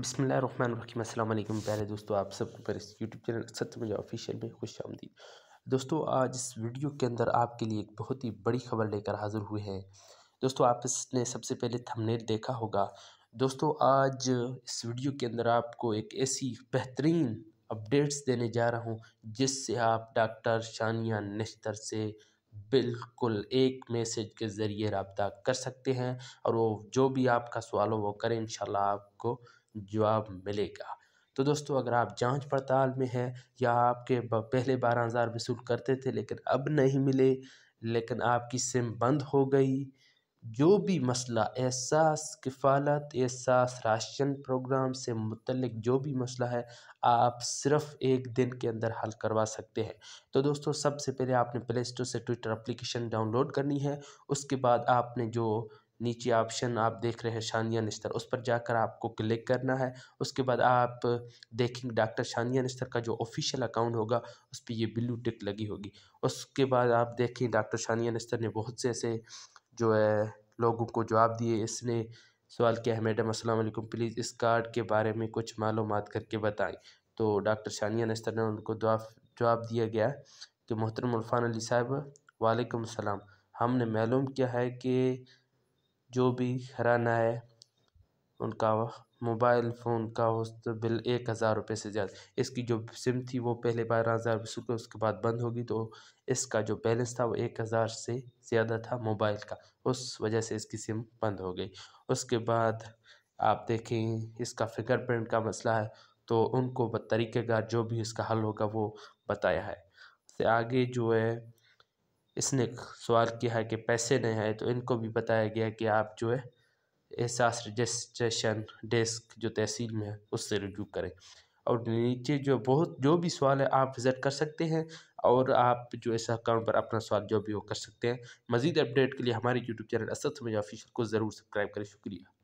बसमिल अल्लाम प्यारे दोस्तों आप सबको मेरे यूट्यूब चैनल सत्य मुझे ऑफिशियल में खुश आमदी दोस्तों आज इस वीडियो के अंदर आपके लिए एक बहुत ही बड़ी खबर लेकर हाजिर हुए हैं दोस्तों आपने सबसे पहले थंबनेल देखा होगा दोस्तों आज इस वीडियो के अंदर आपको एक ऐसी बेहतरीन अपडेट्स देने जा रहा हूँ जिससे आप डॉक्टर शानिया नश्तर से बिल्कुल एक मैसेज के ज़रिए रबता कर सकते हैं और वो जो भी आपका सवाल हो वो करें इन आपको जवाब मिलेगा तो दोस्तों अगर आप जांच पड़ताल में हैं या आपके पहले बारह हज़ार वसूल करते थे लेकिन अब नहीं मिले लेकिन आपकी सिम बंद हो गई जो भी मसला एहसास किफ़ालत एहसास राशन प्रोग्राम से मुतलक जो भी मसला है आप सिर्फ एक दिन के अंदर हल करवा सकते हैं तो दोस्तों सबसे पहले आपने प्ले स्टोर से ट्विटर एप्लीकेशन डाउनलोड करनी है उसके बाद आपने जो नीचे ऑप्शन आप देख रहे हैं शानिया निस्तर उस पर जाकर आपको क्लिक करना है उसके बाद आप देखेंगे डॉक्टर शानिया निस्तर का जो ऑफिशियल अकाउंट होगा उस पर ये ब्लू टिक लगी होगी उसके बाद आप देखें डॉक्टर शानिया निस्तर ने बहुत से ऐसे जो है लोगों को जवाब दिए इसने सवाल किया है मैडम अस्सलाम प्लीज़ इस कार्ड के बारे में कुछ मालूम करके बताएँ तो डॉक्टर शानिया नस्तर ने उनको जवाब दिया गया कि मोहतरम उल्फान अली साहब वालेकुम सलाम हमने मालूम किया है कि जो भी हराना है उनका मोबाइल फ़ोन का तो बिल एक हज़ार रुपये से ज़्यादा इसकी जो सिम थी वो पहले बारह हज़ार रुपये उसके बाद बंद होगी तो इसका जो बैलेंस था वो एक हज़ार से ज़्यादा था मोबाइल का उस वजह से इसकी सिम बंद हो गई उसके बाद आप देखें इसका फिंगरप्रिंट का मसला है तो उनको तरीक़ेकार जो भी इसका हल होगा वो बताया है से आगे जो है इसने सवाल किया है कि पैसे नहीं आए तो इनको भी बताया गया कि आप जो है एहसास रजिस्ट्रेशन डेस्क जो तहसील में है उससे रजू करें और नीचे जो बहुत जो भी सवाल है आप विज़िट कर सकते हैं और आप जो इस अकाउंट पर अपना सवाल जो भी हो कर सकते हैं मज़ीद अपडेट के लिए हमारे यूट्यूब चैनल असद समझ ऑफिशियल को ज़रूर सब्सक्राइब करें शुक्रिया